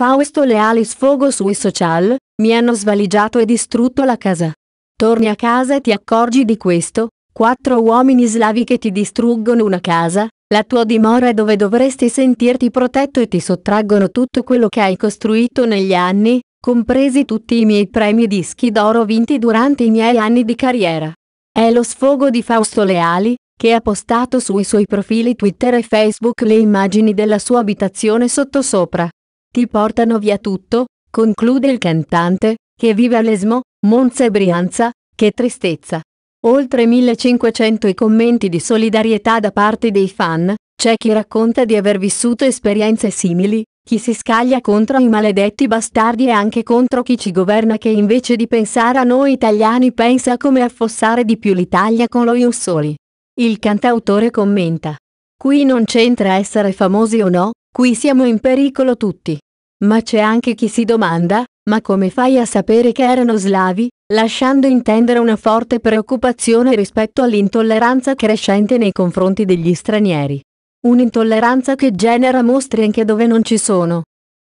Fausto Leali sfogo sui social, mi hanno svaligiato e distrutto la casa. Torni a casa e ti accorgi di questo, quattro uomini slavi che ti distruggono una casa, la tua dimora è dove dovresti sentirti protetto e ti sottraggono tutto quello che hai costruito negli anni, compresi tutti i miei premi dischi d'oro vinti durante i miei anni di carriera. È lo sfogo di Fausto Leali, che ha postato sui suoi profili Twitter e Facebook le immagini della sua abitazione sottosopra ti portano via tutto, conclude il cantante, che vive a Lesmo, Monza e Brianza, che tristezza. Oltre 1500 i commenti di solidarietà da parte dei fan, c'è chi racconta di aver vissuto esperienze simili, chi si scaglia contro i maledetti bastardi e anche contro chi ci governa che invece di pensare a noi italiani pensa a come affossare di più l'Italia con lo Iussoli. Il cantautore commenta. Qui non c'entra essere famosi o no, Qui siamo in pericolo tutti. Ma c'è anche chi si domanda, ma come fai a sapere che erano slavi, lasciando intendere una forte preoccupazione rispetto all'intolleranza crescente nei confronti degli stranieri. Un'intolleranza che genera mostri anche dove non ci sono,